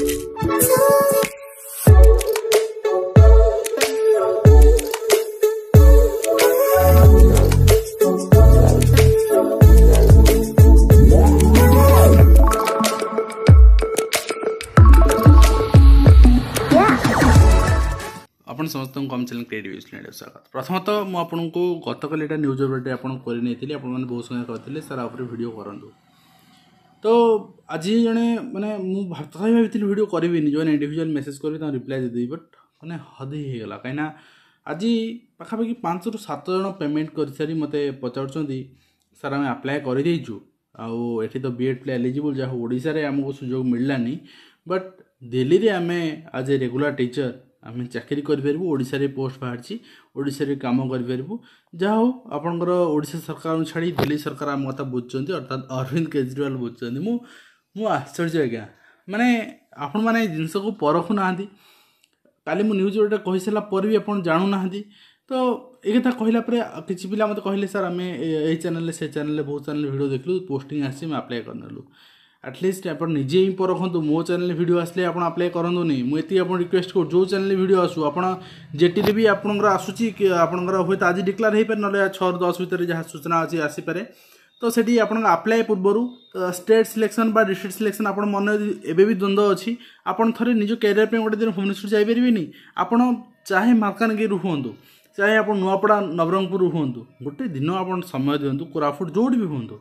ଆପଣ ସମସ୍ତଙ୍କୁ କମ୍ ଚ୍ୟାନେଲ୍ କ୍ରିଏଟ୍ ନ୍ୟୁଜ୍ ନେଡ଼କୁ ସ୍ୱାଗତ ପ୍ରଥମତଃ ମୁଁ ଆପଣଙ୍କୁ ଗତକାଲି ଏଇଟା ନ୍ୟୁଜ୍ ଅପଡ଼େଟ୍ ଆପଣ କରିନେଇଥିଲି ଆପଣମାନେ ବହୁତ ସମୟ କରିଥିଲେ ସାର୍ ଉପରେ ଭିଡ଼ିଓ କରନ୍ତୁ ତ ଆଜି ଜଣେ ମାନେ ମୁଁ ତଥାପି ଭାବିଥିଲି ଭିଡ଼ିଓ କରିବିନି ଯେଉଁମାନେ ଇଣ୍ଡିଭିଜୁଆଲ୍ ମେସେଜ୍ କରିବି ତାଙ୍କୁ ରିପ୍ଲାଏ ଦେଇଦେବି ବଟ୍ ମାନେ ହଦେଇ ହେଇଗଲା କାହିଁକିନା ଆଜି ପାଖାପାଖି ପାଞ୍ଚରୁ ସାତ ଜଣ ପେମେଣ୍ଟ କରିସାରି ମୋତେ ପଚାରୁଛନ୍ତି ସାର୍ ଆମେ ଆପ୍ଲାଏ କରିଦେଇଛୁ ଆଉ ଏଠି ତ ବି ଏଡ଼୍ ପ୍ଲେ ଏଲିଜିବୁଲ୍ ଯାହା ଓଡ଼ିଶାରେ ଆମକୁ ସୁଯୋଗ ମିଳିଲାନି ବଟ୍ ଦିଲ୍ଲୀରେ ଆମେ ଆଜ୍ ଏ ରେଗୁଲାର ଟିଚର୍ ଆମେ ଚାକିରି କରିପାରିବୁ ଓଡ଼ିଶାରେ ପୋଷ୍ଟ ବାହାରିଛି ଓଡ଼ିଶାରେ କାମ କରିପାରିବୁ ଯାହା ହଉ ଆପଣଙ୍କର ଓଡ଼ିଶା ସରକାରଙ୍କୁ ଛାଡ଼ି ଦିଲ୍ଲୀ ସରକାର ଆମ କଥା ବୁଝୁଛନ୍ତି ଅର୍ଥାତ୍ ଅରବିନ୍ଦ କେଜରିୱାଲ ବୁଝୁଛନ୍ତି ମୁଁ ମୁଁ ଆଶ୍ଚର୍ଯ୍ୟ ଆଜ୍ଞା ମାନେ ଆପଣମାନେ ଏ ଜିନିଷକୁ ପରଖୁ ନାହାନ୍ତି କାଲି ମୁଁ ନ୍ୟୁଜ୍ ଗୋଟେ କହିସାରିଲା ପରେ ବି ଆପଣ ଜାଣୁନାହାନ୍ତି ତ ଏ କଥା କହିଲା ପରେ କିଛି ପିଲା ମୋତେ କହିଲେ ସାର୍ ଆମେ ଏଇ ଚ୍ୟାନେଲ୍ରେ ସେ ଚ୍ୟାନେଲ୍ରେ ବହୁତ ଚ୍ୟାନେଲ୍ ଭିଡ଼ିଓ ଦେଖିଲୁ ପୋଷ୍ଟିଂ ଆସିଛି ଆମେ ଆପ୍ଲାଏ କରିନେଲୁ ଆଟଲିଷ୍ଟ ଆପଣ ନିଜେ ହିଁ ପରଖନ୍ତୁ ମୋ ଚ୍ୟାନେଲ ଭିଡ଼ିଓ ଆସିଲେ ଆପଣ ଆପ୍ଲାଏ କରନ୍ତୁନି ମୁଁ ଏତିକି ଆପଣ ରିକ୍ୱେଷ୍ଟ କରୁଛି ଯେଉଁ ଚ୍ୟାନେଲ ଭିଡ଼ିଓ ଆସୁ ଆପଣ ଯେଟିରେ ବି ଆପଣଙ୍କର ଆସୁଛି ଆପଣଙ୍କର ହୁଏତ ଆଜି ଡିକ୍ଲାର ହୋଇପାରେ ନହେଲେ ଛଅରୁ ଦଶ ଭିତରେ ଯାହା ସୂଚନା ଅଛି ଆସିପାରେ ତ ସେଠି ଆପଣଙ୍କ ଆପ୍ଲାଏ ପୂର୍ବରୁ ଷ୍ଟେଟ୍ ସିଲେକ୍ସନ୍ ବା ଡିଷ୍ଟ୍ରିକ୍ଟ ସିଲେକ୍ସନ୍ ଆପଣ ମନେ ଏବେ ବି ଦ୍ୱନ୍ଦ୍ୱ ଅଛି ଆପଣ ଥରେ ନିଜ କ୍ୟାରିୟର ପାଇଁ ଗୋଟେ ଦିନ ଭୁବନେଶ୍ୱର ଯାଇପାରିବେନି ଆପଣ ଚାହେଁ ମାଲକାନଗିରି ହୁଅନ୍ତୁ ଚାହେଁ ଆପଣ ନୂଆପଡ଼ା ନବରଙ୍ଗପୁର ହୁଅନ୍ତୁ ଗୋଟେ ଦିନ ଆପଣ ସମୟ ଦିଅନ୍ତୁ କୋରାପୁଟ ଯେଉଁଠି ବି ହୁଅନ୍ତୁ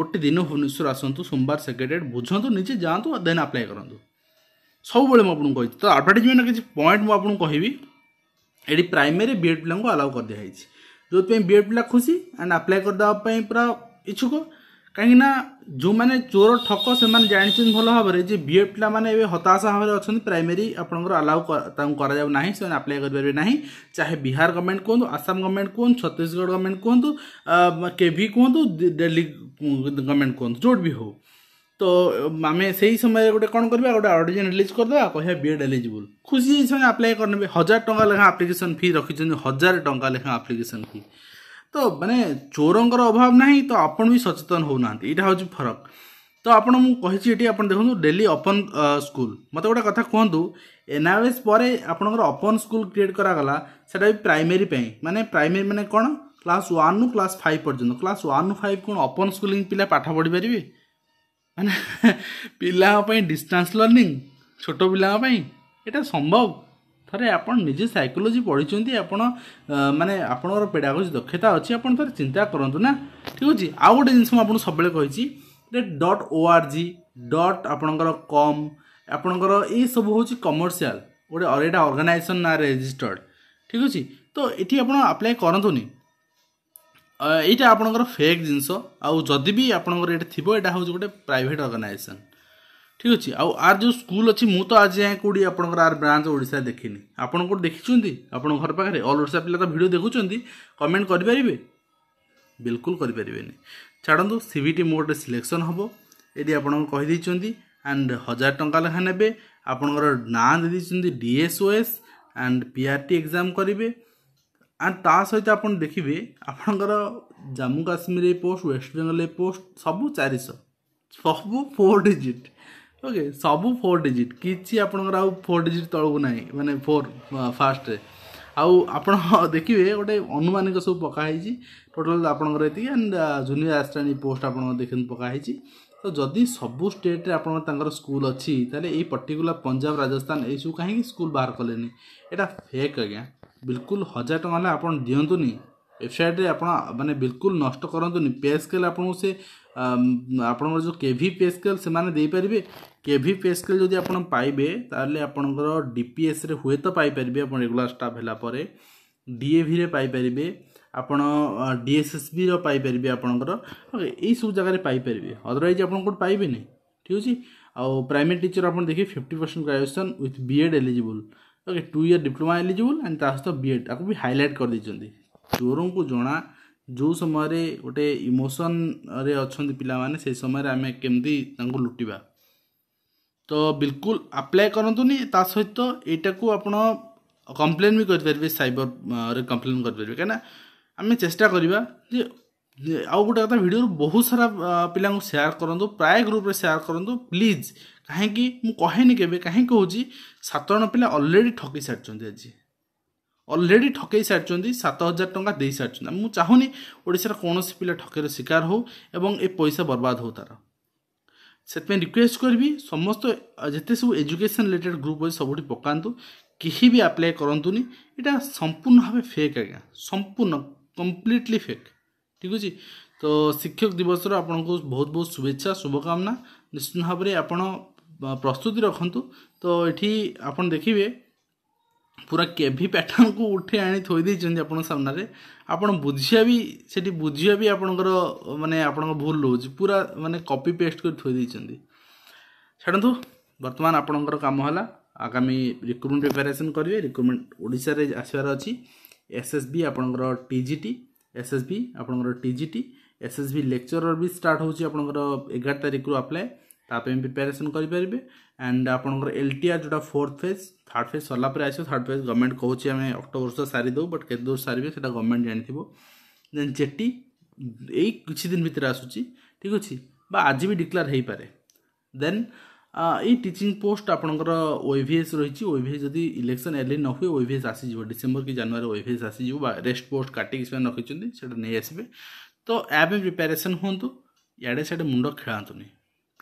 ଗୋଟେ ଦିନ ଭୁବନେଶ୍ୱର ଆସନ୍ତୁ ସୋମବାର ସେକ୍ରେଟେରିଏଟ୍ ବୁଝନ୍ତୁ ନିଜେ ଯାଆନ୍ତୁ ଦେନ୍ ଆପ୍ଲାଏ କରନ୍ତୁ ସବୁବେଳେ ମୁଁ ଆପଣଙ୍କୁ କହିଛି ତ ଆଡ଼ଭର୍ଟାଇଜମେଣ୍ଟର କିଛି ପଏଣ୍ଟ ମୁଁ ଆପଣଙ୍କୁ କହିବି ଏଠି ପ୍ରାଇମେରୀ ବି ଏଡ଼୍ ପିଲାଙ୍କୁ ଆଲାଉ କରିଦିଆ ହେଇଛି ଯେଉଁଥିପାଇଁ ବି ଏଡ଼୍ ପିଲା ଖୁସି ଆଣ୍ଡ ଆପ୍ଲାଏ କରିଦେବା ପାଇଁ ପୁରା ଇଚ୍ଛୁକ କାହିଁକିନା ଯେଉଁମାନେ ଚୋର ଠକ ସେମାନେ ଜାଣିଛନ୍ତି ଭଲ ଭାବରେ ଯେ ବିଏଡ଼୍ ପିଲାମାନେ ଏବେ ହତାଶ ଭାବରେ ଅଛନ୍ତି ପ୍ରାଇମେରୀ ଆପଣଙ୍କର ଆଲାଉ ତାଙ୍କୁ କରାଯାଉ ନାହିଁ ସେମାନେ ଆପ୍ଲାଏ କରିପାରିବେ ନାହିଁ ଚାହେ ବିହାର ଗଭର୍ଣ୍ଣମେଣ୍ଟ କୁହନ୍ତୁ ଆସାମ ଗଭର୍ଣ୍ଣମେଣ୍ଟ କୁହନ୍ତୁ ଛତିଶଗଡ଼ ଗଭର୍ଣ୍ଣମେଣ୍ଟ କୁହନ୍ତୁ କେଭି କୁହନ୍ତୁ ଡେଲି ଗଭର୍ଣ୍ଣମେଣ୍ଟ କୁହନ୍ତୁ ଯେଉଁଠି ବି ହେଉ ତ ଆମେ ସେଇ ସମୟରେ ଗୋଟେ କ'ଣ କରିବା ଗୋଟେ ଅଡ଼ିଜନ୍ ରିଲିଜ୍ କରିଦେବା କହିବା ବିଏଡ଼୍ ଏଲିଜିବୁଲ୍ ଖୁସି ସେମାନେ ଆପ୍ଲାଏ କରିନେବେ ହଜାର ଟଙ୍କା ଲେଖାଏଁ ଆପ୍ଲିକେସନ୍ ଫି ରଖିଛନ୍ତି ହଜାର ଟଙ୍କା ଲେଖାଏଁ ଆପ୍ଲିକେସନ୍ ଫି ତ ମାନେ ଚୋରଙ୍କର ଅଭାବ ନାହିଁ ତ ଆପଣ ବି ସଚେତନ ହେଉନାହାନ୍ତି ଏଇଟା ହେଉଛି ଫରକ ତ ଆପଣ ମୁଁ କହିଛି ଏଠି ଆପଣ ଦେଖନ୍ତୁ ଡେଲି ଓପନ୍ ସ୍କୁଲ ମୋତେ ଗୋଟେ କଥା କୁହନ୍ତୁ ଏନ୍ଆର୍ଏସ୍ ପରେ ଆପଣଙ୍କର ଓପନ୍ ସ୍କୁଲ କ୍ରିଏଟ୍ କରାଗଲା ସେଇଟା ବି ପ୍ରାଇମେରୀ ପାଇଁ ମାନେ ପ୍ରାଇମେରୀ ମାନେ କ'ଣ କ୍ଲାସ୍ ୱାନ୍ରୁ କ୍ଲାସ୍ ଫାଇଭ୍ ପର୍ଯ୍ୟନ୍ତ କ୍ଲାସ୍ ୱାନ୍ରୁ ଫାଇଭ୍ କ'ଣ ଓପନ୍ ସ୍କୁଲିଂ ପିଲା ପାଠ ପଢ଼ିପାରିବେ ମାନେ ପିଲାଙ୍କ ପାଇଁ ଡିଷ୍ଟାନ୍ସ ଲର୍ଣ୍ଣିଂ ଛୋଟ ପିଲାଙ୍କ ପାଇଁ ଏଇଟା ସମ୍ଭବ ଥରେ ଆପଣ ନିଜେ ସାଇକୋଲୋଜି ପଢ଼ିଛନ୍ତି ଆପଣ ମାନେ ଆପଣଙ୍କର ପେଡ଼ାଗୋଜି ଦକ୍ଷତା ଅଛି ଆପଣ ଥରେ ଚିନ୍ତା କରନ୍ତୁ ନା ଠିକ୍ ଅଛି ଆଉ ଗୋଟେ ଜିନିଷ ମୁଁ ଆପଣଙ୍କୁ ସବୁବେଳେ କହିଛି ଯେ dot O R G dot ଆପଣଙ୍କର କମ୍ ଆପଣଙ୍କର ଏଇସବୁ ହେଉଛି କମର୍ସିଆଲ୍ ଗୋଟେ ଏଇଟା ଅର୍ଗାନାଇଜେସନ୍ ନା ରେଜିଷ୍ଟର୍ଡ଼ ଠିକ୍ ଅଛି ତ ଏଠି ଆପଣ ଆପ୍ଲାଏ କରନ୍ତୁନି ଏଇଟା ଆପଣଙ୍କର ଫେକ୍ ଜିନିଷ ଆଉ ଯଦି ବି ଆପଣଙ୍କର ଏଇଟା ଥିବ ଏଇଟା ହେଉଛି ଗୋଟେ ପ୍ରାଇଭେଟ୍ ଅର୍ଗାନାଇଜେସନ୍ ଠିକ୍ ଅଛି ଆଉ ଆର ଯେଉଁ ସ୍କୁଲ ଅଛି ମୁଁ ତ ଆଜି ଯାଏଁ କେଉଁଠି ଆପଣଙ୍କର ଆର ବ୍ରାଞ୍ଚ ଓଡ଼ିଶାରେ ଦେଖିନି ଆପଣ କେଉଁଠି ଦେଖିଛନ୍ତି ଆପଣଙ୍କ ଘର ପାଖରେ ଅଲ୍ ଓଡ଼ିଶା ପିଲା ତ ଭିଡ଼ିଓ ଦେଖୁଛନ୍ତି କମେଣ୍ଟ କରିପାରିବେ ବିଲକୁଲ କରିପାରିବେନି ଛାଡ଼ନ୍ତୁ ସି ଭି ଟି ମୋ ଗୋଟେ ସିଲେକ୍ସନ୍ ହେବ ଏଠି ଆପଣଙ୍କୁ କହିଦେଇଛନ୍ତି ଆଣ୍ଡ ହଜାର ଟଙ୍କା ଲେଖା ନେବେ ଆପଣଙ୍କର ନାଁ ଦେଇଦେଇଛନ୍ତି D S O S and P R T exam କରିବେ ଆଣ୍ଡ ତା ସହିତ ଆପଣ ଦେଖିବେ ଆପଣଙ୍କର ଜାମ୍ମୁ କାଶ୍ମୀର ଏ ପୋଷ୍ଟ ୱେଷ୍ଟବେଙ୍ଗଲ ଏ ପୋଷ୍ଟ ସବୁ ଚାରିଶହ ସବୁ ଫୋର୍ ଡିଜିଟ୍ ଓକେ ସବୁ ଫୋର୍ ଡିଜିଟ୍ କିଛି ଆପଣଙ୍କର ଆଉ ଫୋର୍ ଡିଜିଟ୍ ତଳକୁ ନାହିଁ ମାନେ ଫୋର୍ ଫାଷ୍ଟରେ ଆଉ ଆପଣ ଦେଖିବେ ଗୋଟେ ଅନୁମାନିକ ସବୁ ପକା ହେଇଛି ଟୋଟାଲ୍ ଆପଣଙ୍କର ଏତିକି ଆଣ୍ଡ ଜୁନିୟର ଆସିଷ୍ଟାଣ୍ଟ ପୋଷ୍ଟ ଆପଣଙ୍କର ଦେଖନ୍ତୁ ପକା ହେଇଛି ତ ଯଦି ସବୁ ଷ୍ଟେଟ୍ରେ ଆପଣଙ୍କର ତାଙ୍କର ସ୍କୁଲ୍ ଅଛି ତାହେଲେ ଏଇ ପର୍ଟିକୁଲାର ପଞ୍ଜାବ ରାଜସ୍ଥାନ ଏଇସବୁ କାହିଁକି ସ୍କୁଲ୍ ବାହାର କଲେନି ଏଇଟା ଫେକ୍ ଆଜ୍ଞା ବିଲକୁଲ ହଜାର ଟଙ୍କା ହେଲେ ଆପଣ ଦିଅନ୍ତୁନି ୱେବସାଇଟ୍ରେ ଆପଣ ମାନେ ବିଲକୁଲ ନଷ୍ଟ କରନ୍ତୁନି ପେ ସ୍କେଲ୍ ଆପଣଙ୍କୁ ସେ ଆପଣଙ୍କର ଯେଉଁ କେ ଭି ପେ ସ୍କେଲ୍ ସେମାନେ ଦେଇପାରିବେ কেভি পে স্কেল যদি আপনার পাইবে তাহলে আপনার ডিপিএসরে হুয়েত পাইপারে আপনার রেগুলার স্টাফ হল পরে ডিএভিরে পাইপারে আপনার ডিএসএসবি পাইপারে আপনার এইসব জায়গায় পাইপারে অদরওয়াইজ আপনার কোটি পাইবে না ঠিক আছে ଆଉ ପ୍ରାଇମେରୀ ଟିଚର୍ ଆପଣ ଦେଖିବେ fifty percent graduation with B Ed eligible okay two year diploma eligible and ତା ସହିତ ବି ଏଡ଼୍ ତାକୁ ବି ହାଇଲାଇଟ୍ କରିଦେଇଛନ୍ତି ଚୋରଙ୍କୁ ଜଣା ଯେଉଁ ସମୟରେ ଗୋଟେ ଇମୋସନ୍ରେ ଅଛନ୍ତି ପିଲାମାନେ ସେଇ ସମୟରେ ଆମେ କେମିତି ତାଙ୍କୁ ଲୁଟିବା ତ ବିଲକୁଲ ଆପ୍ଲାଏ କରନ୍ତୁନି ତା ସହିତ ଏଇଟାକୁ ଆପଣ କମ୍ପ୍ଲେନ୍ ବି କରିପାରିବେ ସାଇବରରେ କମ୍ପ୍ଲେନ୍ କରିପାରିବେ କାହିଁକିନା ଆମେ ଚେଷ୍ଟା କରିବା ଯେ ଆଉ ଗୋଟେ କଥା ଭିଡ଼ିଓରୁ ବହୁତ ସାରା ପିଲାଙ୍କୁ ସେୟାର କରନ୍ତୁ ପ୍ରାୟ ଗ୍ରୁପ୍ରେ ସେୟାର କରନ୍ତୁ ପ୍ଲିଜ୍ କାହିଁକି ମୁଁ କହେନି କେବେ କାହିଁକି କହୁଛି ସାତ ଜଣ ପିଲା ଅଲରେଡ଼ି ଠକି ସାରିଛନ୍ତି ଆଜି ଅଲରେଡ଼ି ଠକେଇ ସାରିଛନ୍ତି ସାତ ହଜାର ଟଙ୍କା ଦେଇ ସାରିଛନ୍ତି ମୁଁ ଚାହୁଁନି ଓଡ଼ିଶାର କୌଣସି ପିଲା ଠକେଇର ଶିକାର ହେଉ ଏବଂ ଏ ପଇସା ବର୍ବାଦ ହେଉ ତା'ର ସେଥିପାଇଁ ରିକ୍ୱେଷ୍ଟ କରିବି ସମସ୍ତ ଯେତେ ସବୁ ଏଜୁକେସନ୍ ରିଲେଟେଡ଼୍ ଗ୍ରୁପ୍ ଅଛି ସବୁଠି ପକାନ୍ତୁ କେହି ବି ଆପ୍ଲାଏ କରନ୍ତୁନି ଏଇଟା ସମ୍ପୂର୍ଣ୍ଣ ଭାବେ ଫେକ୍ ଆଜ୍ଞା ସମ୍ପୂର୍ଣ୍ଣ କମ୍ପ୍ଲିଟଲି ଫେକ୍ ଠିକ୍ ଅଛି ତ ଶିକ୍ଷକ ଦିବସର ଆପଣଙ୍କୁ ବହୁତ ବହୁତ ଶୁଭେଚ୍ଛା ଶୁଭକାମନା ନିଶ୍ଚିତ ଭାବରେ ଆପଣ ପ୍ରସ୍ତୁତି ରଖନ୍ତୁ ତ ଏଠି ଆପଣ ଦେଖିବେ ପୁରା କେଭି ପ୍ୟାଟର୍ଣ୍ଣକୁ ଉଠେଇ ଆଣି ଥୋଇ ଦେଇଛନ୍ତି ଆପଣଙ୍କ ସାମ୍ନାରେ ଆପଣ ବୁଝିବା ବି ସେଠି ବୁଝିବା ବି ଆପଣଙ୍କର ମାନେ ଆପଣଙ୍କ ଭୁଲ ରହୁଛି ପୁରା ମାନେ କପି ପେଷ୍ଟ କରି ଥୋଇ ଦେଇଛନ୍ତି ଛାଡ଼ନ୍ତୁ ବର୍ତ୍ତମାନ ଆପଣଙ୍କର କାମ ହେଲା ଆଗାମୀ ରିକ୍ରୁଟମେଣ୍ଟ ପ୍ରିପାରେସନ୍ କରିବେ ରିକ୍ରୁଟମେଣ୍ଟ ଓଡ଼ିଶାରେ ଆସିବାର ଅଛି ଏସ୍ ଏସ୍ ବି ଆପଣଙ୍କର T G T S S B ଆପଣଙ୍କର T G T S S B lecturer ବି ଷ୍ଟାର୍ଟ ହେଉଛି ଆପଣଙ୍କର ଏଗାର ତାରିଖରୁ ଆପ୍ଲାଏ তাপে প্রিপারেসন করে আন্ড আপনার এলটিআর যেটা ফোর্থ ফেজ থার্ড ফেজ সরলা পরে আসবে থার্ড ফেজ গভর্নমেন্ট কৌছি আমি অক্টোবর সুদ্ধা সারি দেবু বট কেতে দূর সারিবে সেটা গভর্নমেন্ট জাঁথিব দেন জেটি এই কিছুদিন ভিতরে আসুচি ঠিক আছে বা আজি বি ডিক্লেয়ার হয়ে পড়ে দেন এই টিচিং পোস্ট আপনার ওইভিএস রয়েছে ওইভিএস যদি ইলেকশন এলি ন হুয়ে ওইভিএস আসিযোগ ডিসেম্বর কি জানুয়ারি ওইভিএস আসিযোগ বা রেস্ট পোস্ট কাটিকি সে রকিছেন সেটা নিয়ে আসবে তো এ প্রিপারেসন হুম ইয়াড়ে সিয়াড়ে মুন্ড খেলাতুনি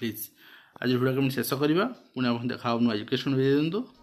please. que fue la una vez educación video